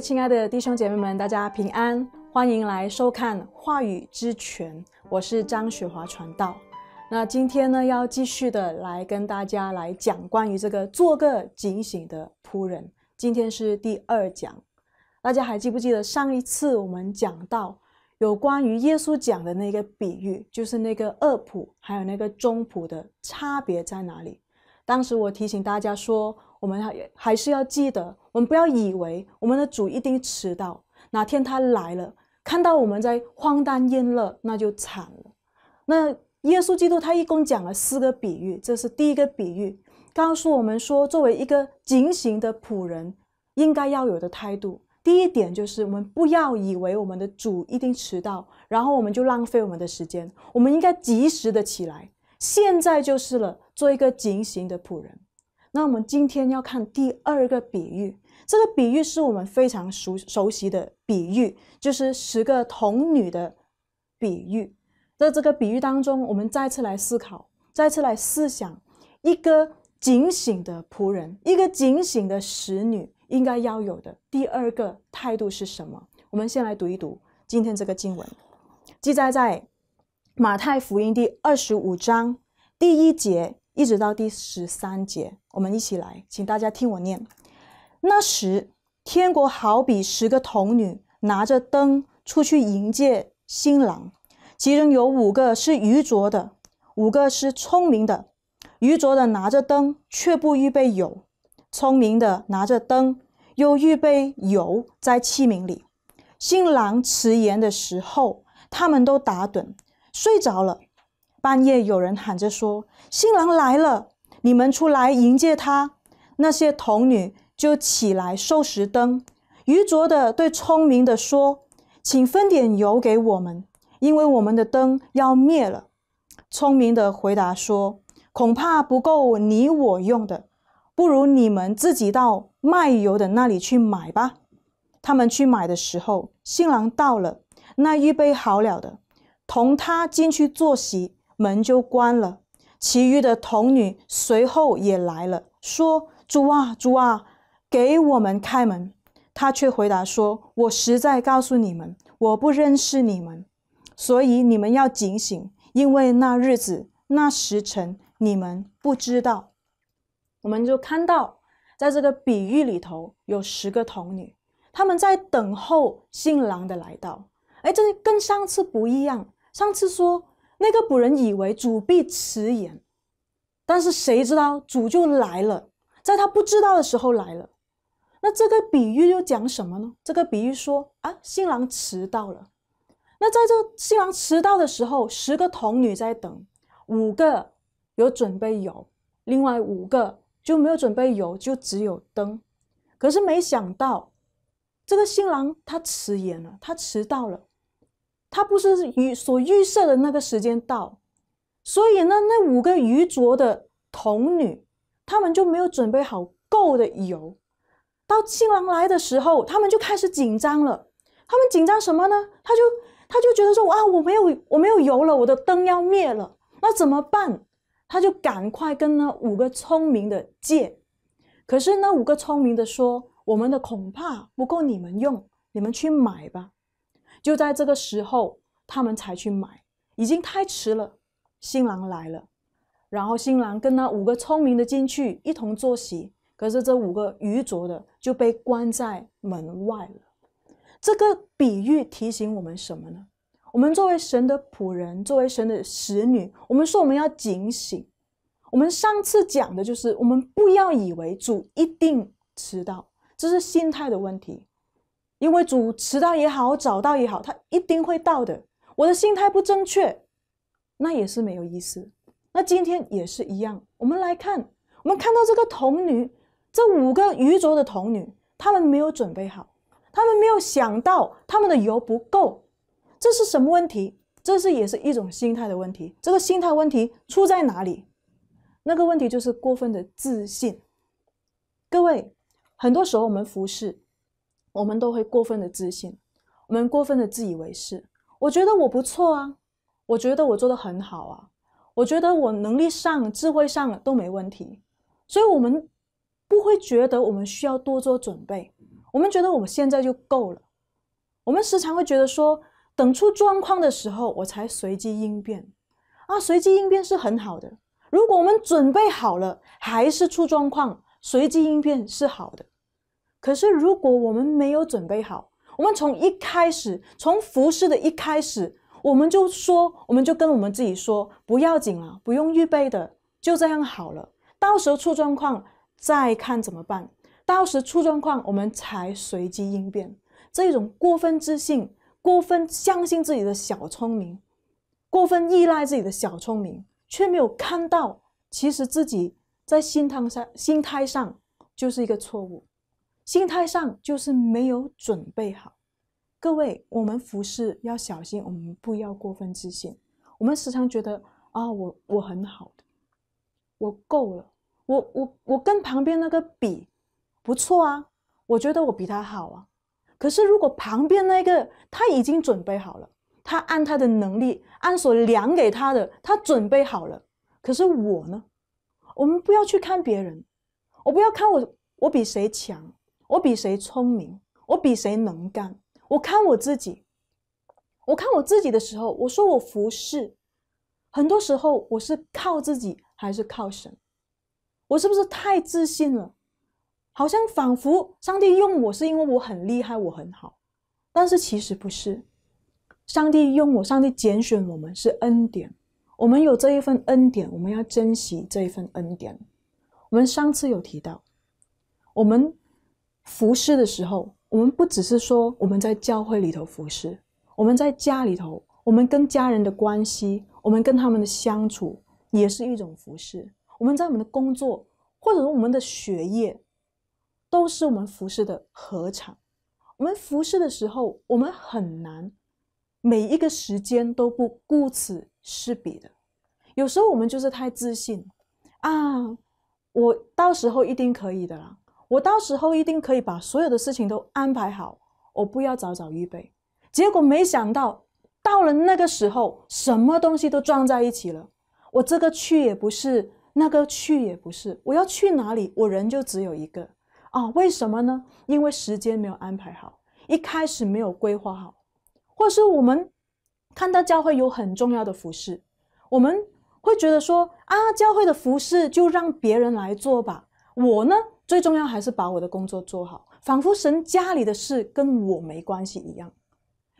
亲爱的弟兄姐妹们，大家平安，欢迎来收看《话语之泉》，我是张雪华传道。那今天呢，要继续的来跟大家来讲关于这个“做个警醒的仆人”。今天是第二讲，大家还记不记得上一次我们讲到有关于耶稣讲的那个比喻，就是那个恶仆还有那个中仆的差别在哪里？当时我提醒大家说，我们还还是要记得。我们不要以为我们的主一定迟到，哪天他来了，看到我们在荒诞宴乐，那就惨了。那耶稣基督他一共讲了四个比喻，这是第一个比喻，告诉我们说，作为一个警醒的仆人，应该要有的态度。第一点就是，我们不要以为我们的主一定迟到，然后我们就浪费我们的时间，我们应该及时的起来，现在就是了，做一个警醒的仆人。那我们今天要看第二个比喻。这个比喻是我们非常熟熟悉的比喻，就是十个童女的比喻。在这个比喻当中，我们再次来思考，再次来思想，一个警醒的仆人，一个警醒的使女应该要有的第二个态度是什么？我们先来读一读今天这个经文，记载在马太福音第二十五章第一节一直到第十三节。我们一起来，请大家听我念。那时，天国好比十个童女拿着灯出去迎接新郎，其中有五个是愚拙的，五个是聪明的。愚拙的拿着灯却不预备油，聪明的拿着灯又预备油在器皿里。新郎迟延的时候，他们都打盹睡着了。半夜有人喊着说：“新郎来了，你们出来迎接他。”那些童女。就起来收拾灯，愚拙的对聪明的说：“请分点油给我们，因为我们的灯要灭了。”聪明的回答说：“恐怕不够你我用的，不如你们自己到卖油的那里去买吧。”他们去买的时候，新郎到了，那预备好了的，同他进去坐席，门就关了。其余的童女随后也来了，说：“主啊，主啊！”给我们开门，他却回答说：“我实在告诉你们，我不认识你们，所以你们要警醒，因为那日子、那时辰你们不知道。”我们就看到，在这个比喻里头有十个童女，他们在等候新郎的来到。哎，这跟上次不一样。上次说那个仆人以为主必迟延，但是谁知道主就来了，在他不知道的时候来了。那这个比喻又讲什么呢？这个比喻说啊，新郎迟到了。那在这新郎迟到的时候，十个童女在等，五个有准备油，另外五个就没有准备油，就只有灯。可是没想到，这个新郎他迟延了，他迟到了，他不是预所预设的那个时间到，所以呢，那五个愚拙的童女，他们就没有准备好够的油。到新郎来的时候，他们就开始紧张了。他们紧张什么呢？他就他就觉得说啊，我没有我没有油了，我的灯要灭了，那怎么办？他就赶快跟那五个聪明的借。可是那五个聪明的说：“我们的恐怕不够你们用，你们去买吧。”就在这个时候，他们才去买，已经太迟了。新郎来了，然后新郎跟那五个聪明的进去一同坐席。可是这五个愚拙的就被关在门外了。这个比喻提醒我们什么呢？我们作为神的仆人，作为神的使女，我们说我们要警醒。我们上次讲的就是，我们不要以为主一定迟到，这是心态的问题。因为主迟到也好，早到也好，他一定会到的。我的心态不正确，那也是没有意思。那今天也是一样。我们来看，我们看到这个童女。这五个愚拙的童女，他们没有准备好，他们没有想到他们的油不够，这是什么问题？这是也是一种心态的问题。这个心态问题出在哪里？那个问题就是过分的自信。各位，很多时候我们服侍，我们都会过分的自信，我们过分的自以为是。我觉得我不错啊，我觉得我做的很好啊，我觉得我能力上、智慧上都没问题，所以我们。不会觉得我们需要多做准备，我们觉得我们现在就够了。我们时常会觉得说，等出状况的时候我才随机应变。啊，随机应变是很好的。如果我们准备好了，还是出状况，随机应变是好的。可是如果我们没有准备好，我们从一开始，从服侍的一开始，我们就说，我们就跟我们自己说，不要紧了，不用预备的，就这样好了。到时候出状况。再看怎么办？到时出状况，我们才随机应变。这种过分自信、过分相信自己的小聪明、过分依赖自己的小聪明，却没有看到，其实自己在心态上、心态上就是一个错误。心态上就是没有准备好。各位，我们服侍要小心，我们不要过分自信。我们时常觉得啊，我我很好，的我够了。我我我跟旁边那个比，不错啊，我觉得我比他好啊。可是如果旁边那个他已经准备好了，他按他的能力，按所量给他的，他准备好了。可是我呢？我们不要去看别人，我不要看我我比谁强，我比谁聪明，我比谁能干。我看我自己，我看我自己的时候，我说我服侍。很多时候，我是靠自己还是靠神？我是不是太自信了？好像仿佛上帝用我是因为我很厉害，我很好，但是其实不是。上帝用我，上帝拣选我们是恩典。我们有这一份恩典，我们要珍惜这一份恩典。我们上次有提到，我们服侍的时候，我们不只是说我们在教会里头服侍，我们在家里头，我们跟家人的关系，我们跟他们的相处也是一种服侍。我们在我们的工作，或者说我们的学业，都是我们服侍的合场。我们服侍的时候，我们很难每一个时间都不顾此失彼的。有时候我们就是太自信啊，我到时候一定可以的啦，我到时候一定可以把所有的事情都安排好，我不要早早预备。结果没想到，到了那个时候，什么东西都撞在一起了，我这个去也不是。那个去也不是，我要去哪里？我人就只有一个啊？为什么呢？因为时间没有安排好，一开始没有规划好，或是我们看到教会有很重要的服饰，我们会觉得说啊，教会的服饰就让别人来做吧，我呢，最重要还是把我的工作做好，仿佛神家里的事跟我没关系一样。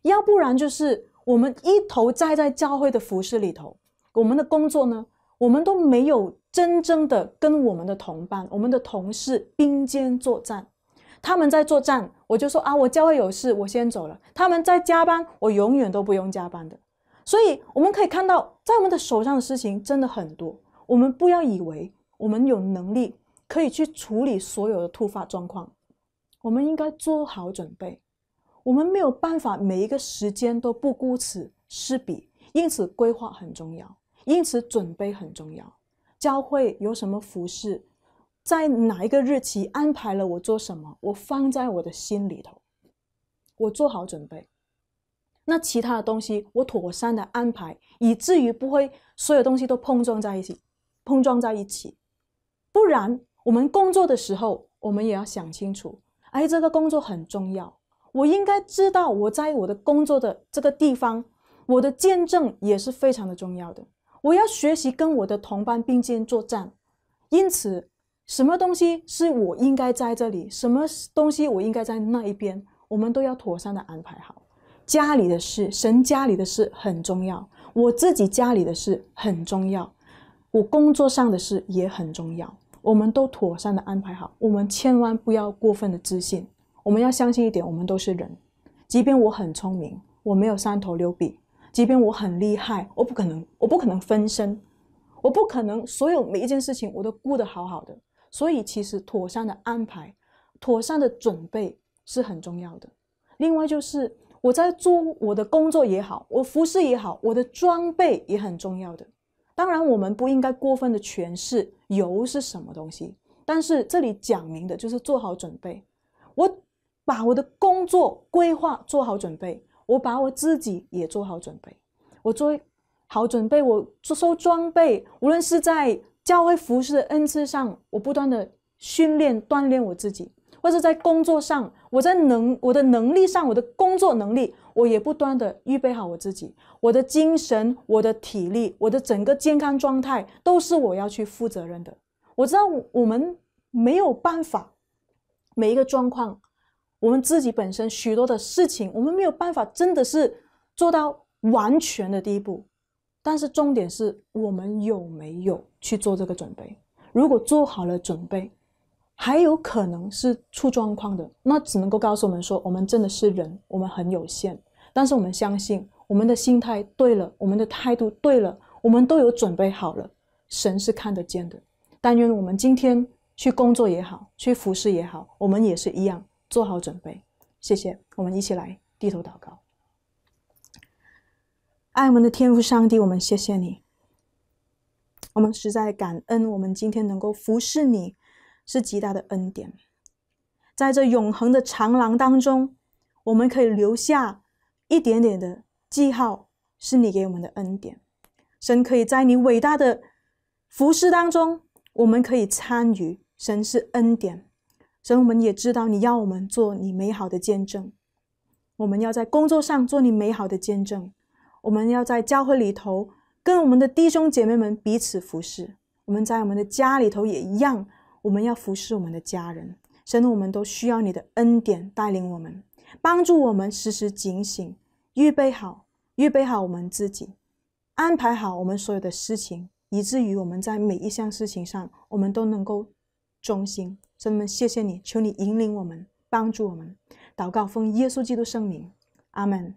要不然就是我们一头栽在教会的服饰里头，我们的工作呢？我们都没有真正的跟我们的同伴、我们的同事并肩作战。他们在作战，我就说啊，我教会有事，我先走了。他们在加班，我永远都不用加班的。所以我们可以看到，在我们的手上的事情真的很多。我们不要以为我们有能力可以去处理所有的突发状况。我们应该做好准备。我们没有办法每一个时间都不顾此失彼，因此规划很重要。因此，准备很重要。教会有什么服饰，在哪一个日期安排了我做什么，我放在我的心里头，我做好准备。那其他的东西，我妥善的安排，以至于不会所有东西都碰撞在一起。碰撞在一起，不然我们工作的时候，我们也要想清楚。哎，这个工作很重要，我应该知道我在我的工作的这个地方，我的见证也是非常的重要。的我要学习跟我的同伴并肩作战，因此，什么东西是我应该在这里，什么东西我应该在那一边，我们都要妥善的安排好。家里的事，神家里的事很重要，我自己家里的事很重要，我工作上的事也很重要，我们都妥善的安排好。我们千万不要过分的自信，我们要相信一点，我们都是人，即便我很聪明，我没有三头六臂。即便我很厉害，我不可能，我不可能分身，我不可能所有每一件事情我都顾得好好的。所以，其实妥善的安排、妥善的准备是很重要的。另外，就是我在做我的工作也好，我服饰也好，我的装备也很重要的。当然，我们不应该过分的诠释油是什么东西，但是这里讲明的就是做好准备，我把我的工作规划做好准备。我把我自己也做好准备，我做好准备，我收装备，无论是在教会服饰的恩赐上，我不断的训练锻炼我自己，或者在工作上，我在能我的能力上，我的工作能力，我也不断的预备好我自己，我的精神、我的体力、我的整个健康状态，都是我要去负责任的。我知道我们没有办法，每一个状况。我们自己本身许多的事情，我们没有办法真的是做到完全的地步。但是重点是我们有没有去做这个准备？如果做好了准备，还有可能是出状况的，那只能够告诉我们说：我们真的是人，我们很有限。但是我们相信，我们的心态对了，我们的态度对了，我们都有准备好了。神是看得见的。但愿我们今天去工作也好，去服侍也好，我们也是一样。做好准备，谢谢。我们一起来低头祷告。爱我们的天父上帝，我们谢谢你。我们实在感恩，我们今天能够服侍你是极大的恩典。在这永恒的长廊当中，我们可以留下一点点的记号，是你给我们的恩典。神可以在你伟大的服侍当中，我们可以参与。神是恩典。神，我们也知道你要我们做你美好的见证，我们要在工作上做你美好的见证，我们要在教会里头跟我们的弟兄姐妹们彼此服侍，我们在我们的家里头也一样，我们要服侍我们的家人。神，我们都需要你的恩典带领我们，帮助我们时时警醒，预备好，预备好我们自己，安排好我们所有的事情，以至于我们在每一项事情上，我们都能够忠心。弟们，谢谢你，求你引领我们，帮助我们，祷告，奉耶稣基督圣名，阿门。